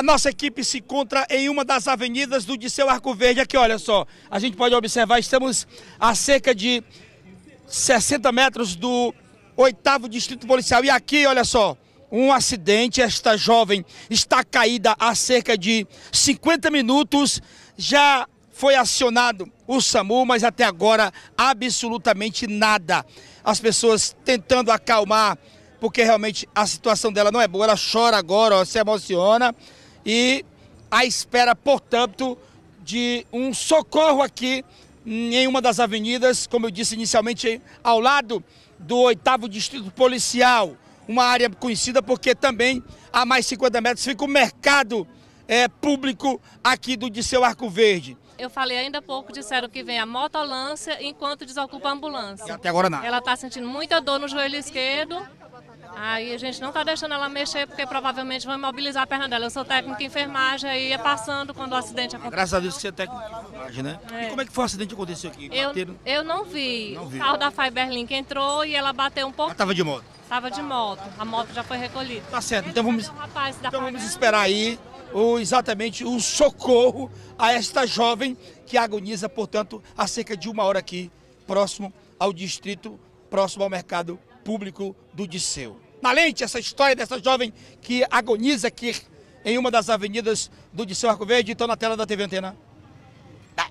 A nossa equipe se encontra em uma das avenidas do Disseu Arco Verde. Aqui, olha só, a gente pode observar, estamos a cerca de 60 metros do oitavo distrito policial. E aqui, olha só, um acidente. Esta jovem está caída há cerca de 50 minutos. Já foi acionado o SAMU, mas até agora absolutamente nada. As pessoas tentando acalmar, porque realmente a situação dela não é boa. Ela chora agora, ó, se emociona e à espera, portanto, de um socorro aqui em uma das avenidas, como eu disse inicialmente, ao lado do 8 Distrito Policial, uma área conhecida porque também a mais 50 metros fica o mercado é, público aqui do Disseu Arco Verde. Eu falei ainda há pouco, disseram que vem a motolância enquanto desocupa a ambulância. E até agora nada. Ela está sentindo muita dor no joelho esquerdo Aí a gente não está deixando ela mexer, porque provavelmente vão imobilizar a perna dela. Eu sou técnico de enfermagem e ia passando quando o acidente aconteceu. Graças a Deus que você é técnico de enfermagem, né? É. E como é que foi o acidente que aconteceu aqui? Eu, eu não vi. não vi. O carro da Fiberlink entrou e ela bateu um pouco. Ela estava de moto? Estava de moto. A moto já foi recolhida. Tá certo. Então vamos, então vamos esperar aí o, exatamente o socorro a esta jovem que agoniza, portanto, há cerca de uma hora aqui, próximo ao distrito, próximo ao mercado público do Disseu. Na lente essa história dessa jovem que agoniza aqui em uma das avenidas do Disseu Arco Verde. Estou na tela da TV Antena. Tá.